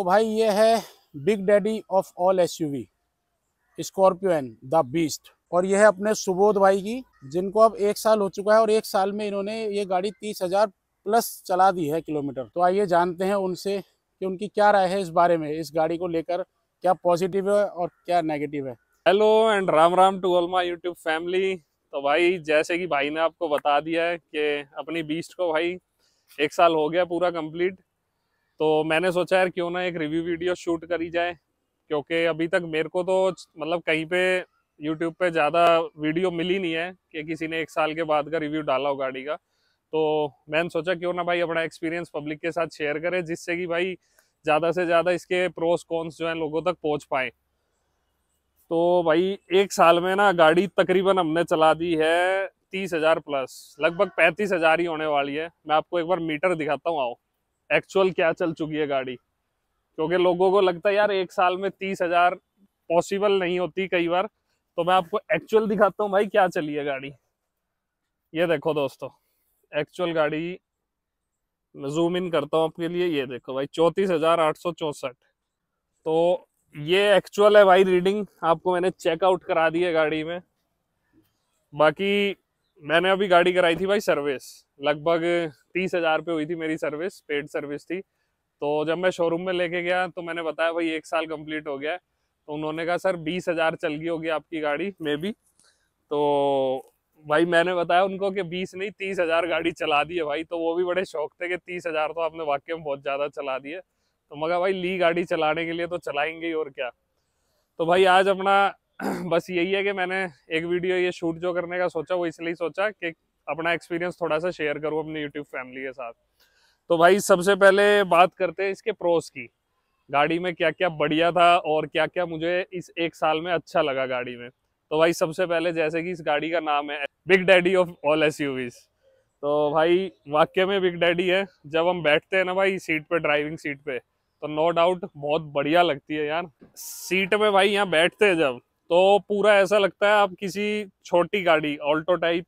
तो भाई ये है big daddy of all SUV Scorpio N the beast और यह है अपने सुबोध भाई की जिनको अब एक साल हो चुका है और एक साल में इन्होंने ये गाड़ी तीस हजार प्लस चला दी है किलोमीटर तो आइए जानते हैं उनसे कि उनकी क्या राय है इस बारे में इस गाड़ी को लेकर क्या पॉजिटिव है और क्या नेगेटिव है hello and Ram Ram to all my YouTube family तो भाई जैसे कि भाई ने आपको बता दिया है कि अपनी बीस्ट को भाई एक साल हो गया पूरा कंप्लीट तो मैंने सोचा यार क्यों ना एक रिव्यू वीडियो शूट करी जाए क्योंकि अभी तक मेरे को तो मतलब कहीं पे यूट्यूब पे ज़्यादा वीडियो मिली नहीं है कि किसी ने एक साल के बाद का रिव्यू डाला हो गाड़ी का तो मैंने सोचा क्यों ना भाई अपना एक्सपीरियंस पब्लिक के साथ शेयर करें जिससे कि भाई ज़्यादा से ज़्यादा इसके प्रोस कॉन्स जो हैं लोगों तक पहुँच पाए तो भाई एक साल में ना गाड़ी तकरीबन हमने चला दी है तीस हज़ार प्लस लगभग पैंतीस हज़ार ही होने वाली है मैं आपको एक बार मीटर दिखाता हूँ आओ एक्चुअल क्या चल चुकी है गाड़ी क्योंकि लोगों को लगता है यार एक साल में तीस हजार पॉसिबल नहीं होती कई बार तो मैं आपको एक्चुअल दिखाता हूँ भाई क्या चली है गाड़ी ये देखो दोस्तों एक्चुअल गाड़ी मैं जूम इन करता हूँ आपके लिए ये देखो भाई चौंतीस हजार आठ सौ चौसठ तो ये एक्चुअल है भाई रीडिंग आपको मैंने चेकआउट करा दी है गाड़ी में बाकी मैंने अभी गाड़ी कराई थी भाई सर्विस लगभग तीस हज़ार पे हुई थी मेरी सर्विस पेड सर्विस थी तो जब मैं शोरूम में लेके गया तो मैंने बताया भाई एक साल कंप्लीट हो गया है तो उन्होंने कहा सर बीस हज़ार चल गई होगी आपकी गाड़ी मे बी तो भाई मैंने बताया उनको कि बीस नहीं तीस हज़ार गाड़ी चला दी है भाई तो वो भी बड़े शौक थे कि तीस हज़ार तो आपने वाकई में बहुत ज़्यादा चला दी है तो मगर भाई ली गाड़ी चलाने के लिए तो चलाएंगे ही और क्या तो भाई आज अपना बस यही है कि मैंने एक वीडियो ये शूट जो करने का सोचा वो इसलिए सोचा कि अपना एक्सपीरियंस थोड़ा सा शेयर करूँ अपनी यूट्यूब फैमिली के साथ तो भाई सबसे पहले बात करते हैं इसके प्रोस की गाड़ी में क्या क्या बढ़िया था और क्या क्या मुझे इस एक साल में अच्छा लगा गाड़ी में तो भाई सबसे पहले जैसे कि इस गाड़ी का नाम है big daddy of all S तो भाई वाक्य में बिग डैडी है जब हम बैठते हैं ना भाई सीट पे ड्राइविंग सीट पे तो नो डाउट बहुत बढ़िया लगती है यार सीट में भाई यहाँ बैठते हैं जब तो पूरा ऐसा लगता है आप किसी छोटी गाड़ी ऑल्टो टाइप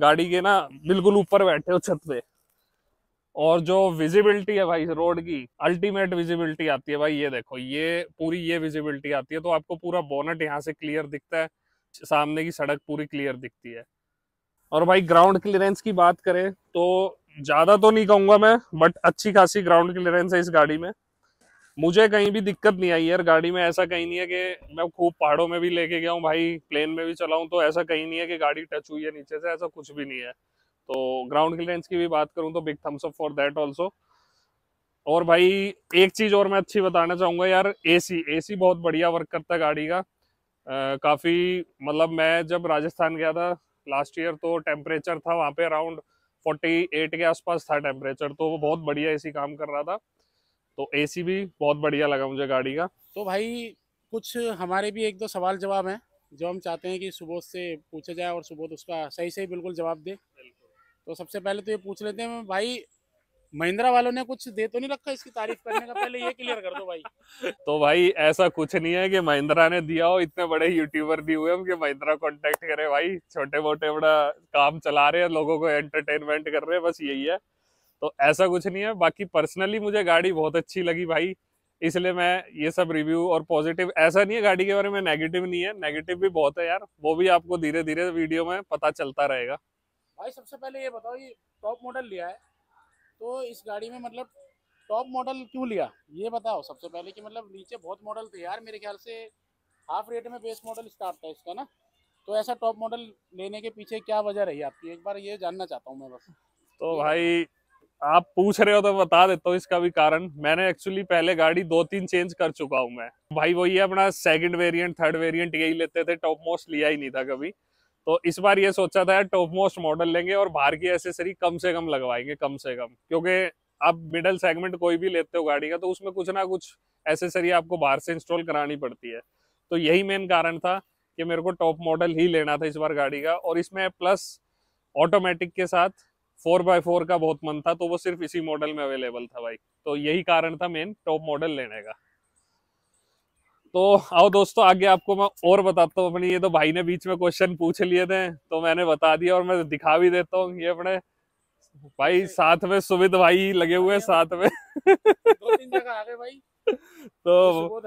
गाड़ी के ना बिल्कुल ऊपर बैठे हो छत पे और जो विजिबिलिटी है भाई रोड की अल्टीमेट विजिबिलिटी आती है भाई ये देखो ये पूरी ये विजिबिलिटी आती है तो आपको पूरा बोनट यहाँ से क्लियर दिखता है सामने की सड़क पूरी क्लियर दिखती है और भाई ग्राउंड क्लियरेंस की बात करें तो ज़्यादा तो नहीं कहूंगा मैं बट अच्छी खासी ग्राउंड क्लियरेंस है इस गाड़ी में मुझे कहीं भी दिक्कत नहीं आई यार गाड़ी में ऐसा कहीं नहीं है कि मैं खूब पहाड़ों में भी लेके गया हूँ भाई प्लेन में भी चलाऊँ तो ऐसा कहीं नहीं है कि गाड़ी टच हुई है नीचे से ऐसा कुछ भी नहीं है तो ग्राउंड क्लियरेंस की भी बात करूँ तो big thumbs up for that also और भाई एक चीज़ और मैं अच्छी बताना चाहूँगा यार एसी एसी बहुत बढ़िया वर्क करता है गाड़ी का काफ़ी मतलब मैं जब राजस्थान गया था लास्ट ईयर तो टेम्परेचर था वहाँ पे अराउंड 48 के आसपास था टेम्परेचर तो वो बहुत बढ़िया एसी काम कर रहा था तो एसी भी बहुत बढ़िया लगा मुझे गाड़ी का तो भाई कुछ हमारे भी एक दो सवाल जवाब हैं जो हम चाहते हैं कि सुबोध से पूछा जाए और सुबोध उसका सही सही बिल्कुल जवाब दे तो सबसे पहले तो ये पूछ लेते हैं भाई महिंद्रा वालों ने कुछ दे तो नहीं रखा इसकी तारीफ करने का पहले ये क्लियर कर दो भाई तो भाई ऐसा कुछ नहीं है कि महिंद्रा ने दिया हो इतने बड़े यूट्यूबर दिए हुए हम कि महिंद्रा कॉन्टेक्ट करे भाई छोटे मोटे बड़ा काम चला रहे हैं लोगों को एंटरटेनमेंट कर रहे हैं बस यही है तो ऐसा कुछ नहीं है बाकी पर्सनली मुझे गाड़ी बहुत अच्छी लगी भाई इसलिए मैं ये सब रिव्यू और पॉजिटिव ऐसा नहीं है गाड़ी के बारे में नेगेटिव नहीं है नेगेटिव भी बहुत है यार वो भी आपको धीरे धीरे वीडियो में पता चलता रहेगा भाई सबसे पहले ये बताओ ये टॉप मॉडल लिया है तो इस गाड़ी में मतलब टॉप मॉडल क्यों लिया ये बताओ सबसे पहले कि मतलब नीचे बहुत मॉडल थे यार मेरे ख्याल से हाफ रेट में बेस मॉडल स्टार्ट था इसका ना तो ऐसा टॉप मॉडल लेने के पीछे क्या वजह रही आपकी एक बार ये जानना चाहता हूँ मैं बस तो भाई आप पूछ रहे हो तो बता देता हूँ इसका भी कारण मैंने एक्चुअली पहले गाड़ी दो तीन चेंज कर चुका हूँ मैं भाई वही है अपना सेकंड वेरिएंट थर्ड वेरिएंट यही लेते थे टॉप मोस्ट लिया ही नहीं था कभी तो इस बार ये सोचा था टॉप मोस्ट मॉडल लेंगे और बाहर की एसेसरी कम से कम लगवाएंगे कम से कम क्योंकि आप मिडल सेगमेंट कोई भी लेते हो गाड़ी का तो उसमें कुछ ना कुछ एसेसरी आपको बाहर से इंस्टॉल करानी पड़ती है तो यही मेन कारण था कि मेरे को टॉप मॉडल ही लेना था इस बार गाड़ी का और इसमें प्लस ऑटोमेटिक के साथ फोर बाय फोर का बहुत मन था तो वो सिर्फ इसी मॉडल में अवेलेबल था भाई तो यही कारण था मेन टॉप मॉडल लेने का तो आओ दोस्तों आगे आपको मैं और बताता हूँ अपनी ये तो भाई ने बीच में क्वेश्चन पूछ लिए थे तो मैंने बता दिया और मैं दिखा भी देता हूँ ये अपने भाई साथ में सुमित भाई लगे हुए साथ में तो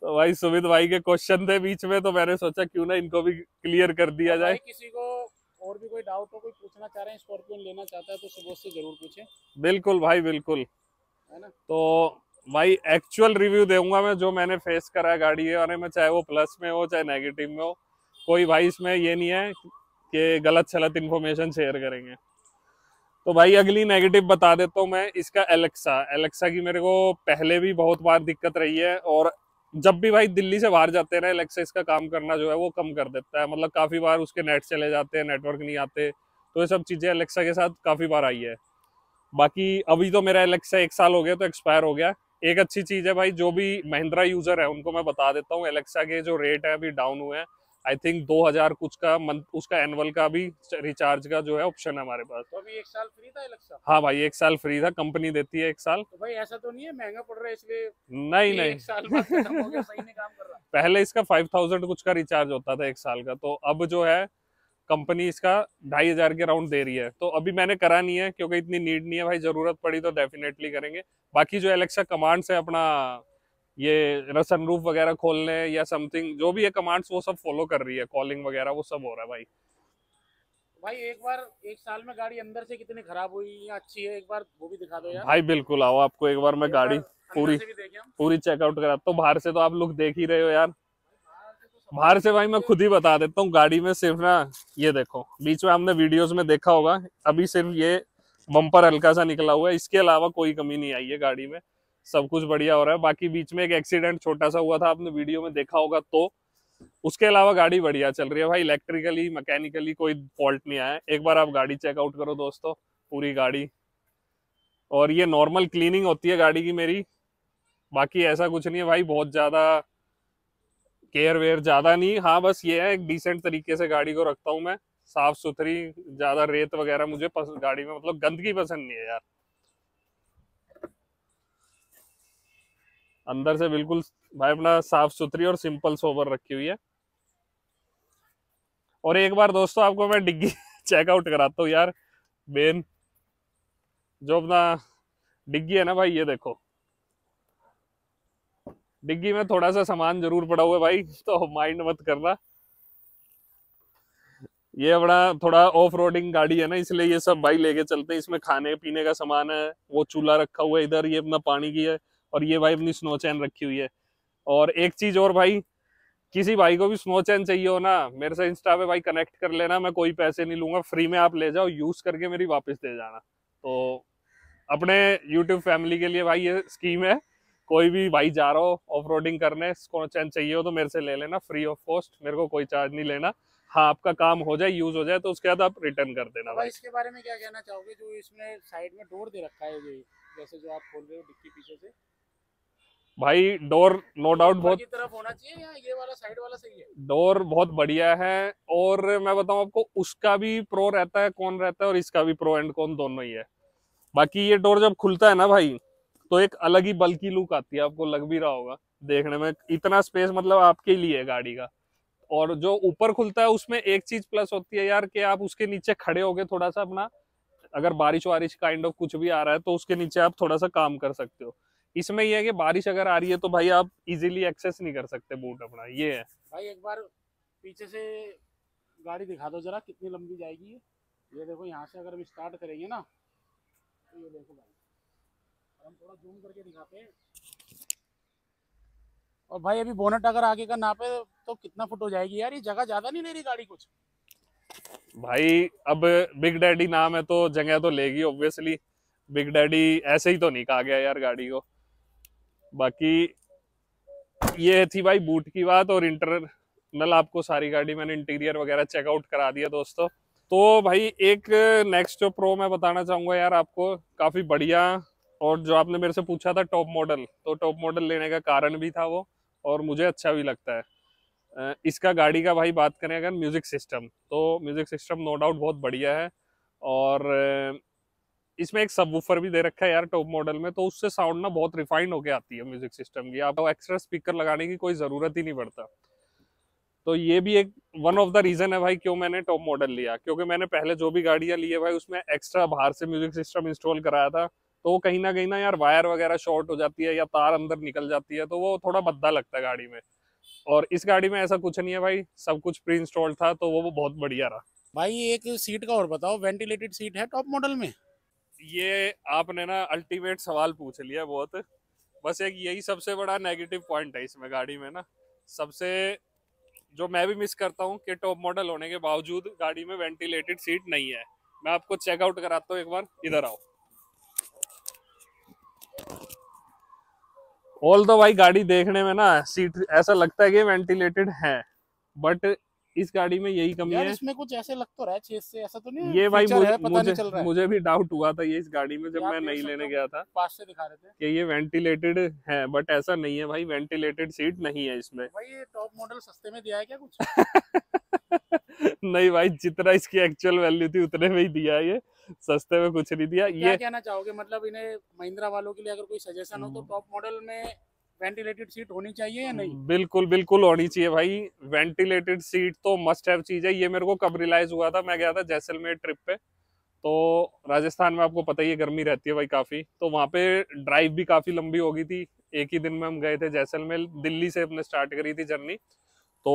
तो भाई सुमित भाई के क्वेश्चन थे बीच में तो मैंने सोचा क्यों ना इनको भी क्लियर कर दिया जाए किसी को और भी कोई डाउट हो कोई पूछना चाह रहे हैं स्कॉर्पियो लेना चाहता है तो सुबह से जरूर पूछे बिल्कुल भाई बिल्कुल है ना तो भाई एक्चुअल रिव्यू दूंगा मैं जो मैंने फेस करा है गाड़ी के बारे में चाहे वो प्लस में हो चाहे नेगेटिव में हो कोई भाई इसमें ये नहीं है कि गलत सलत इन्फॉर्मेशन शेयर करेंगे तो भाई अगली नेगेटिव बता देता हूँ मैं इसका एलेक्सा एलेक्सा की मेरे को पहले भी बहुत बार दिक्कत रही है और जब भी भाई दिल्ली से बाहर जाते हैं एलेक्साइज का काम करना जो है वो कम कर देता है मतलब काफ़ी बार उसके नेट चले जाते हैं नेटवर्क नहीं आते तो ये सब चीज़ें एलेक्सा के साथ काफ़ी बार आई है बाकी अभी तो मेरा एलेक्सा एक साल हो गया तो एक्सपायर हो गया एक अच्छी चीज़ है भाई जो भी महिंद्रा यूज़र है उनको मैं बता देता हूँ एलेक्सा के जो रेट है अभी डाउन हुए हैं आई थिंक 2000 कुछ का मंथ उसका एनुअल का भी रिचार्ज का जो है ऑप्शन है हमारे पास तो अभी एक साल फ्री था इलेक्सा हाँ भाई एक साल फ्री था कंपनी देती है एक साल तो भाई ऐसा तो नहीं है महंगा पड़ रहा है इसलिए नहीं नहीं एक साल पहले इसका फाइव थाउजेंड कुछ का रिचार्ज होता था एक साल का तो अब जो है कंपनी इसका ढाई हजार के राउंड दे रही है तो अभी मैंने करा नहीं है क्योंकि इतनी नीड नहीं है भाई जरूरत पड़ी तो डेफिनेटली करेंगे बाकी जो एलेक्सा कमांड्स है अपना ये रसन रूफ वगैरह खोलने या समथिंग जो भी है कमांड्स वो सब फॉलो कर रही है कॉलिंग वगैरह वो सब हो रहा है भाई भाई एक बार एक साल में गाड़ी अंदर से कितनी खराब हुई या अच्छी है एक बार वो भी दिखा दो यार भाई बिल्कुल आओ आपको एक बार मैं गाड़ी पूरी पूरी चेकआउट कराता हूँ बाहर से तो आप लोग देख ही रहे हो यार बाहर से भाई मैं खुद ही बता देता हूँ गाड़ी में सिर्फ ना ये देखो बीच में हमने वीडियोस में देखा होगा अभी सिर्फ ये बम्पर हल्का सा निकला हुआ है इसके अलावा कोई कमी नहीं आई है गाड़ी में सब कुछ बढ़िया हो रहा है बाकी बीच में एक एक्सीडेंट छोटा सा हुआ था आपने वीडियो में देखा होगा तो उसके अलावा गाड़ी बढ़िया चल रही है भाई इलेक्ट्रिकली मैकेनिकली कोई फॉल्ट नहीं आया एक बार आप गाड़ी चेकआउट करो दोस्तों पूरी गाड़ी और ये नॉर्मल क्लीनिंग होती है गाड़ी की मेरी बाकी ऐसा कुछ नहीं है भाई बहुत ज़्यादा केयर वेयर ज़्यादा नहीं हाँ बस ये है एक डिसेंट तरीके से गाड़ी को रखता हूँ मैं साफ सुथरी ज़्यादा रेत वगैरह मुझे गाड़ी में मतलब गंदगी पसंद नहीं है यार अंदर से बिल्कुल भाई अपना साफ सुथरी और सिंपल सोवर रखी हुई है और एक बार दोस्तों आपको मैं डिग्गी चेकआउट कराता हूँ यार बेन जो अपना डिग्गी है ना भाई ये देखो डिग्गी में थोड़ा सा सामान जरूर पड़ा हुआ है भाई तो माइंड मत करना ये अपना थोड़ा ऑफ रोडिंग गाड़ी है ना इसलिए ये सब भाई लेके चलते हैं इसमें खाने पीने का सामान है वो चूल्हा रखा हुआ है इधर ये अपना पानी की है और ये भाई अपनी स्नो चैन रखी हुई है और एक चीज़ और भाई किसी भाई को भी स्नो चैन चाहिए हो ना मेरे से इंस्टा पे भाई कनेक्ट कर लेना मैं कोई पैसे नहीं लूंगा फ्री में आप ले जाओ यूज़ करके मेरी वापस दे जाना तो अपने यूट्यूब फैमिली के लिए भाई ये स्कीम है कोई भी भाई जा रहा हो ऑफ रोडिंग करने स्नो चैन चाहिए हो तो मेरे से ले लेना फ्री ऑफ कॉस्ट मेरे को कोई चार्ज नहीं लेना हाँ आपका काम हो जाए यूज हो जाए तो उसके बाद आप रिटर्न कर देना भाई इसके बारे में क्या कहना चाहोगे जो इसमें साइड में डोर दे रखा है जैसे जो आप खोल रहे हो डिक्की पीछे से भाई डोर नो डाउट बहुत तरफ होना चाहिए या ये वाला साइड वाला सही है डोर बहुत बढ़िया है और मैं बताऊं आपको उसका भी प्रो रहता है कौन रहता है और इसका भी प्रो एंड कौन दोनों ही है बाकी ये डोर जब खुलता है ना भाई तो एक अलग ही बल्कि लुक आती है आपको लग भी रहा होगा देखने में इतना स्पेस मतलब आपके लिए है गाड़ी का और जो ऊपर खुलता है उसमें एक चीज प्लस होती है यार कि आप उसके नीचे खड़े हो थोड़ा सा अपना अगर बारिश वारिश काइंड ऑफ कुछ भी आ रहा है तो उसके नीचे आप थोड़ा सा काम कर सकते हो इसमें यह है कि बारिश अगर आ रही है तो भाई आप इजीली एक्सेस नहीं कर सकते बूट अपना ये है भाई एक बार पीछे से गाड़ी दिखा दो जरा कितनी लंबी जाएगी ये देखो यहाँ से अगर हम स्टार्ट करेंगे ना तो ये देखो भाई हम थोड़ा जूम करके दिखाते हैं और भाई अभी बोनट अगर आगे का नापे तो कितना फुट हो जाएगी यार ये जगह ज्यादा नहीं ले रही गाड़ी कुछ भाई अब बिग डैडी नाम है तो जगह तो लेगी ऑब्वियसली बिग डैडी ऐसे ही तो नहीं कहा गया यार गाड़ी को बाकी ये थी भाई बूट की बात और इंटरनल आपको सारी गाड़ी मैंने इंटीरियर वगैरह चेकआउट करा दिया दोस्तों तो भाई एक नेक्स्ट जो प्रो मैं बताना चाहूँगा यार आपको काफ़ी बढ़िया और जो आपने मेरे से पूछा था टॉप मॉडल तो टॉप मॉडल लेने का कारण भी था वो और मुझे अच्छा भी लगता है इसका गाड़ी का भाई बात करें अगर म्यूज़िक सिस्टम तो म्यूज़िक सिस्टम नो डाउट बहुत बढ़िया है और इसमें एक सबवूफर भी दे रखा है यार टॉप मॉडल में तो उससे साउंड ना बहुत रिफाइंड होके आती है म्यूजिक सिस्टम की आपको एक्स्ट्रा स्पीकर लगाने की कोई ज़रूरत ही नहीं पड़ता तो ये भी एक वन ऑफ द रीज़न है भाई क्यों मैंने टॉप मॉडल लिया क्योंकि मैंने पहले जो भी गाड़ियां ली है भाई उसमें एक्स्ट्रा बाहर से म्यूजिक सिस्टम इंस्टॉल कराया था तो वो कहीं ना कहीं ना यार वायर वगैरह शॉर्ट हो जाती है या तार अंदर निकल जाती है तो वो थोड़ा भद्दा लगता है गाड़ी में और इस गाड़ी में ऐसा कुछ नहीं है भाई सब कुछ प्री इंस्टॉल्ड था तो वो बहुत बढ़िया रहा भाई एक सीट का और बताओ वेंटिलेटेड सीट है टॉप मॉडल में ये आपने ना अल्टीमेट सवाल पूछ लिया बहुत बस एक यही सबसे बड़ा नेगेटिव पॉइंट है इसमें गाड़ी में ना सबसे जो मैं भी मिस करता हूँ कि टॉप मॉडल होने के बावजूद गाड़ी में वेंटिलेटेड सीट नहीं है मैं आपको चेकआउट कराता हूँ एक बार इधर आओ ऑल तो भाई गाड़ी देखने में ना सीट ऐसा लगता है कि वेंटिलेटेड है बट इस गाड़ी में यही कमी है इसमें कुछ ऐसे लग तो रहा है से ऐसा तो नहीं ये भाई मुझे, मुझे, चल रहा है। मुझे भी डाउट हुआ था ये इस गाड़ी में जब मैं नहीं लेने तो गया था पास से दिखा रहे थे कि ये वेंटिलेटेड है बट ऐसा नहीं है भाई वेंटिलेटेड सीट नहीं है इसमें भाई ये टॉप मॉडल सस्ते में दिया है क्या कुछ नहीं भाई जितना इसकी एक्चुअल वैल्यू थी उतने में ही दिया है ये सस्ते में कुछ नहीं दिया ये कहना चाहोगे मतलब इन्हें महिंद्रा वालों के लिए अगर कोई सजेशन हो तो टॉप हम्म। मॉडल में वेंटिलेटेड सीट होनी चाहिए या नहीं बिल्कुल बिल्कुल होनी चाहिए भाई वेंटिलेटेड सीट तो मस्ट हैव चीज है ये मेरे को कब रियलाइज हुआ था मैं गया था जैसलमेर ट्रिप पे तो राजस्थान में आपको पता ही है गर्मी रहती है भाई काफी तो वहाँ पे ड्राइव भी काफी लंबी हो गई थी एक ही दिन में हम गए थे जैसलमेर दिल्ली से अपने स्टार्ट करी थी जर्नी तो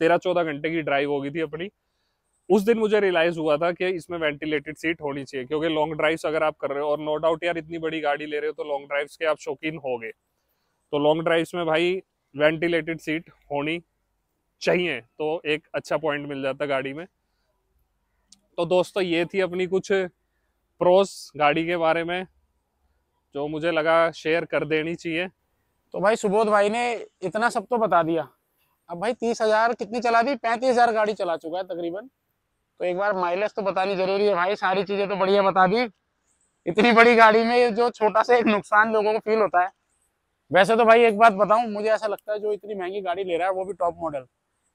तेरह चौदह घंटे की ड्राइव हो गई थी अपनी उस दिन मुझे रियलाइज हुआ था कि इसमें वेंटिलेटेड सीट होनी चाहिए क्योंकि लॉन्ग ड्राइव्स अगर आप कर रहे हो और नो डाउट यार इतनी बड़ी गाड़ी ले रहे हो तो लॉन्ग ड्राइव्स के आप शौकीन हो गए तो लॉन्ग ड्राइव्स में भाई वेंटिलेटेड सीट होनी चाहिए तो एक अच्छा पॉइंट मिल जाता गाड़ी में तो दोस्तों ये थी अपनी कुछ प्रोस गाड़ी के बारे में जो मुझे लगा शेयर कर देनी चाहिए तो भाई सुबोध भाई ने इतना सब तो बता दिया अब भाई तीस हजार कितनी चला दी पैंतीस हजार गाड़ी चला चुका है तकरीबन तो एक बार माइलेज तो बतानी जरूरी है भाई सारी चीजें तो बढ़िया बता दी इतनी बड़ी गाड़ी में जो छोटा सा एक नुकसान लोगों को फील होता है वैसे तो भाई एक बात बताऊं मुझे ऐसा लगता है जो इतनी महंगी गाड़ी ले रहा है वो भी टॉप मॉडल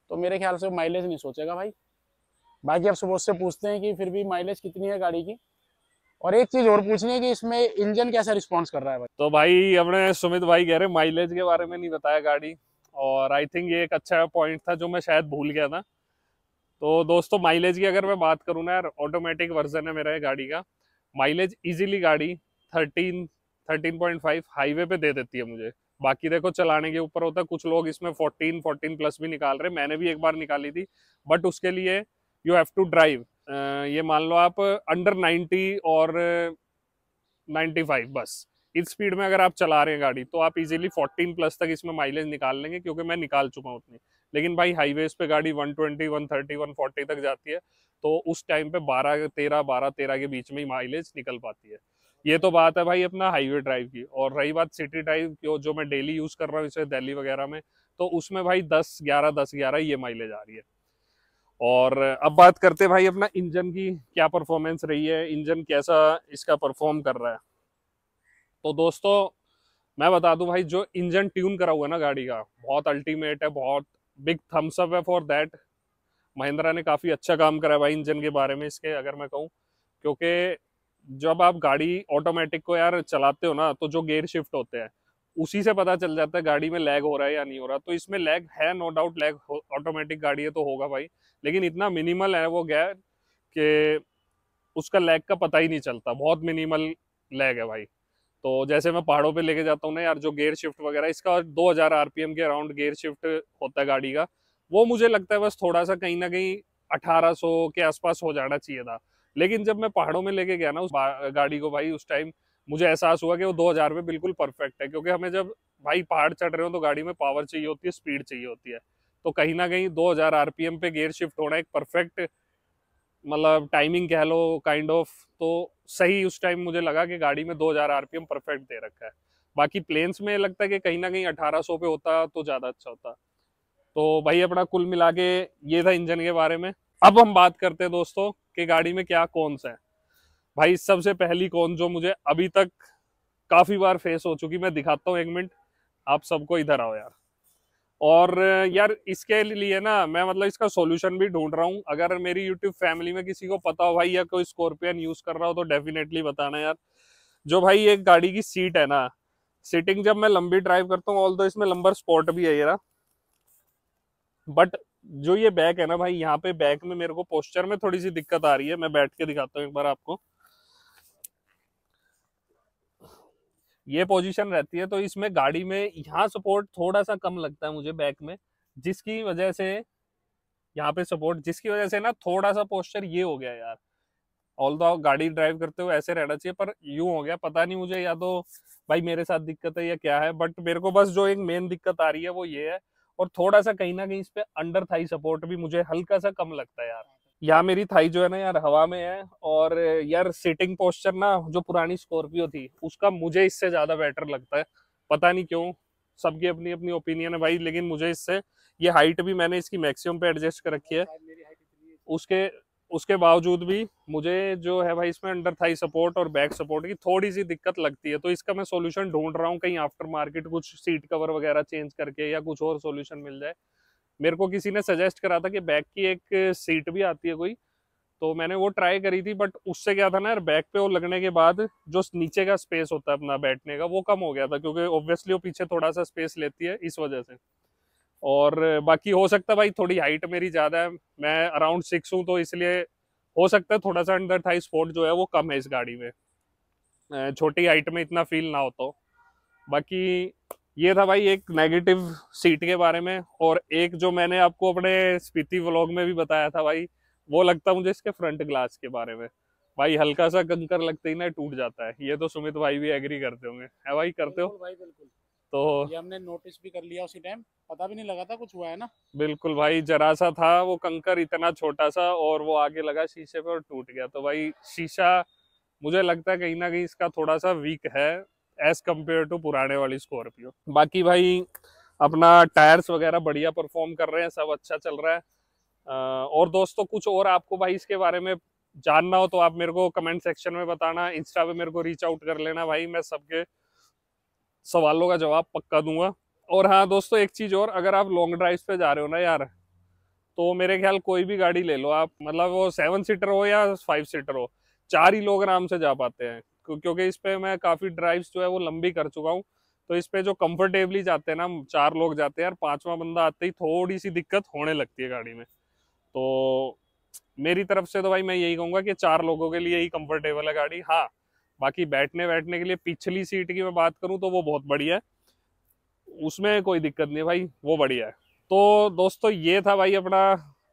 तो मेरे ख्याल से माइलेज नहीं सोचेगा भाई बाकी आप सुबह से पूछते हैं कि फिर भी माइलेज कितनी है गाड़ी की और एक चीज और पूछनी है कि इसमें इंजन कैसा रिस्पॉन्स कर रहा है भाई तो भाई हमने सुमित भाई कह रहे माइलेज के बारे में नहीं बताया गाड़ी और आई थिंक ये एक अच्छा पॉइंट था जो मैं शायद भूल गया था तो दोस्तों माइलेज की अगर मैं बात करूँ ना यार ऑटोमेटिक वर्जन है मेरा गाड़ी का माइलेज इजीली गाड़ी thirteen thirteen point five highway पे दे देती है मुझे बाकी देखो चलाने के ऊपर होता है कुछ लोग इसमें फोर्टीन फोर्टीन प्लस भी निकाल रहे मैंने भी एक बार निकाली थी बट उसके लिए यू हैव टू ड्राइव ये मान लो आप अंडर नाइन्टी और नाइन्टी फाइव बस इस स्पीड में अगर आप चला रहे हैं गाड़ी तो आप इजीली 14 प्लस तक इसमें माइलेज निकाल लेंगे क्योंकि मैं निकाल चुका हूँ उतनी लेकिन भाई हाईवे पे गाड़ी 120, 130, 140 तक जाती है तो उस टाइम पे 12, 13, 12, 13 के बीच में ही माइलेज निकल पाती है ये तो बात है भाई अपना हाईवे ड्राइव की और रही बात सिटी ड्राइव की जो मैं डेली यूज़ कर रहा हूँ इसे दिल्ली वगैरह में तो उसमें भाई दस ग्यारह दस ग्यारह ये माइलेज आ रही है और अब बात करते भाई अपना इंजन की क्या परफॉर्मेंस रही है इंजन कैसा इसका परफॉर्म कर रहा है तो दोस्तों मैं बता दूं भाई जो इंजन ट्यून करा हुआ है ना गाड़ी का बहुत अल्टीमेट है बहुत बिग थम्स अप है फॉर दैट महिंद्रा ने काफ़ी अच्छा काम करा है भाई इंजन के बारे में इसके अगर मैं कहूँ क्योंकि जब आप गाड़ी ऑटोमेटिक को यार चलाते हो ना तो जो गेयर शिफ्ट होते हैं उसी से पता चल जाता है गाड़ी में लैग हो रहा है या नहीं हो रहा तो इसमें लैग है नो डाउट लैग ऑटोमेटिक गाड़ी है तो होगा भाई लेकिन इतना मिनिमल है वो गैर कि उसका लैग का पता ही नहीं चलता बहुत मिनिमल लैग है भाई तो जैसे मैं पहाड़ों पे लेके जाता हूँ ना यार जो गेयर शिफ्ट वगैरह इसका 2000 आरपीएम के अराउंड गेयर शिफ्ट होता है गाड़ी का वो मुझे लगता है बस थोड़ा सा कहीं ना कहीं 1800 के आसपास हो जाना चाहिए था लेकिन जब मैं पहाड़ों में लेके गया ना उस गाड़ी को भाई उस टाइम मुझे एहसास हुआ कि वो दो हजार में बिल्कुल परफेक्ट है क्योंकि हमें जब भाई पहाड़ चढ़ रहे हो तो गाड़ी में पावर चाहिए होती है स्पीड चाहिए होती है तो कहीं ना कहीं दो हजार पे गेयर शिफ्ट होना एक परफेक्ट मतलब टाइमिंग कह लो काइंड ऑफ तो सही उस टाइम मुझे लगा कि गाड़ी में 2000 हजार परफेक्ट दे रखा है बाकी प्लेन्स में लगता है कि कहीं ना कहीं 1800 पे होता तो ज़्यादा अच्छा होता तो भाई अपना कुल मिला के ये था इंजन के बारे में अब हम बात करते हैं दोस्तों कि गाड़ी में क्या सा है भाई सबसे पहली कौन जो मुझे अभी तक काफ़ी बार फेस हो चुकी मैं दिखाता हूँ एक मिनट आप सबको इधर आओ यार और यार इसके लिए ना मैं मतलब इसका सॉल्यूशन भी ढूंढ रहा हूँ अगर मेरी यूट्यूब फैमिली में किसी को पता हो भाई या कोई स्कॉर्पियन यूज़ कर रहा हो तो डेफिनेटली बताना यार जो भाई एक गाड़ी की सीट है ना सीटिंग जब मैं लंबी ड्राइव करता हूँ ऑल तो इसमें लंबर स्पॉट भी है यार बट जो ये बैक है ना भाई यहाँ पे बैक में मेरे को पोस्चर में थोड़ी सी दिक्कत आ रही है मैं बैठ के दिखाता हूँ एक बार आपको ये पोजीशन रहती है तो इसमें गाड़ी में यहाँ सपोर्ट थोड़ा सा कम लगता है मुझे बैक में जिसकी वजह से यहाँ पे सपोर्ट जिसकी वजह से ना थोड़ा सा पोस्चर ये हो गया यार ऑल दो गाड़ी ड्राइव करते हुए ऐसे रहना चाहिए पर यू हो गया पता नहीं मुझे या तो भाई मेरे साथ दिक्कत है या क्या है बट मेरे को बस जो एक मेन दिक्कत आ रही है वो ये है और थोड़ा सा कहीं ना कहीं इस पे अंडर थाई सपोर्ट भी मुझे हल्का सा कम लगता है यार यहाँ मेरी थाई जो है ना यार हवा में है और यार सिटिंग पोस्चर ना जो पुरानी स्कॉर्पियो थी उसका मुझे इससे ज्यादा बेटर लगता है पता नहीं क्यों सबकी अपनी अपनी ओपिनियन है भाई लेकिन मुझे इससे ये हाइट भी मैंने इसकी मैक्सिमम पे एडजस्ट कर रखी है उसके उसके बावजूद भी मुझे जो है भाई इसमें अंडर थाई सपोर्ट और बैक सपोर्ट की थोड़ी सी दिक्कत लगती है तो इसका मैं सोल्यूशन ढूंढ रहा हूँ कहीं आफ्टर मार्केट कुछ सीट कवर वगैरह चेंज करके या कुछ और सोल्यूशन मिल जाए मेरे को किसी ने सजेस्ट करा था कि बैक की एक सीट भी आती है कोई तो मैंने वो ट्राई करी थी बट उससे क्या था ना यार बैक पे वो लगने के बाद जो नीचे का स्पेस होता है अपना बैठने का वो कम हो गया था क्योंकि ऑब्वियसली वो पीछे थोड़ा सा स्पेस लेती है इस वजह से और बाकी हो सकता है भाई थोड़ी हाइट मेरी ज़्यादा है मैं अराउंड सिक्स हूँ तो इसलिए हो सकता है थोड़ा सा अंडर थाई स्पोर्ट जो है वो कम है इस गाड़ी में छोटी हाइट में इतना फील ना हो तो बाकी ये था भाई एक नेगेटिव सीट के बारे में और एक जो मैंने आपको अपने स्पीति व्लॉग में भी बताया था भाई वो लगता मुझे इसके फ्रंट ग्लास के बारे में भाई हल्का सा कंकर लगते ही ना टूट जाता है ये तो सुमित भाई भी एग्री करते होंगे है भाई करते हो भाई बिल्कुल तो ये हमने नोटिस भी कर लिया उसी टाइम पता भी नहीं लगा था कुछ हुआ है ना बिल्कुल भाई जरा सा था वो कंकर इतना छोटा सा और वो आगे लगा शीशे पे और टूट गया तो भाई शीशा मुझे लगता है कहीं ना कहीं इसका थोड़ा सा वीक है एज कम्पेयर टू पुराने वाली स्कॉर्पियो बाकी भाई अपना टायर्स वगैरह बढ़िया परफॉर्म कर रहे हैं सब अच्छा चल रहा है और दोस्तों कुछ और आपको भाई इसके बारे में जानना हो तो आप मेरे को कमेंट सेक्शन में बताना इंस्टा पे मेरे को रीच आउट कर लेना भाई मैं सबके सवालों का जवाब पक्का दूंगा और हाँ दोस्तों एक चीज़ और अगर आप लॉन्ग ड्राइव पे जा रहे हो ना यार तो मेरे ख्याल कोई भी गाड़ी ले लो आप मतलब वो सेवन सीटर हो या फाइव सीटर हो चार ही लोग आराम से जा पाते हैं क्योंकि इस पर मैं काफ़ी ड्राइव्स जो है वो लंबी कर चुका हूँ तो इस पे जो कंफर्टेबली जाते हैं ना चार लोग जाते हैं यार पांचवा बंदा आते ही थोड़ी सी दिक्कत होने लगती है गाड़ी में तो मेरी तरफ से तो भाई मैं यही कहूँगा कि चार लोगों के लिए ही कंफर्टेबल है गाड़ी हाँ बाकी बैठने बैठने के लिए पिछली सीट की मैं बात करूँ तो वो बहुत बढ़िया है उसमें कोई दिक्कत नहीं है भाई वो बढ़िया है तो दोस्तों ये था भाई अपना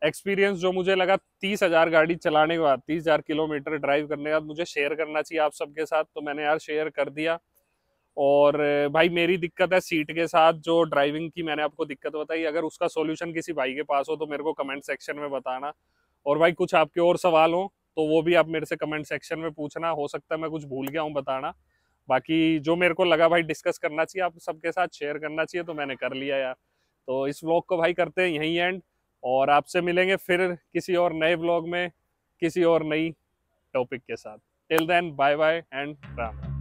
एक्सपीरियंस जो मुझे लगा तीस हजार गाड़ी चलाने के बाद तीस हजार किलोमीटर ड्राइव करने के बाद मुझे शेयर करना चाहिए आप सबके साथ तो मैंने यार शेयर कर दिया और भाई मेरी दिक्कत है सीट के साथ जो ड्राइविंग की मैंने आपको दिक्कत बताई अगर उसका सॉल्यूशन किसी भाई के पास हो तो मेरे को कमेंट सेक्शन में बताना और भाई कुछ आपके और सवाल हो तो वो भी आप मेरे से कमेंट सेक्शन में पूछना हो सकता है मैं कुछ भूल गया हूँ बताना बाकी जो मेरे को लगा भाई डिस्कस करना चाहिए आप सबके साथ शेयर करना चाहिए तो मैंने कर लिया यार तो इस व्लॉग को भाई करते हैं यहीं एंड और आपसे मिलेंगे फिर किसी और नए व्लॉग में किसी और नई टॉपिक के साथ till then bye bye and Ram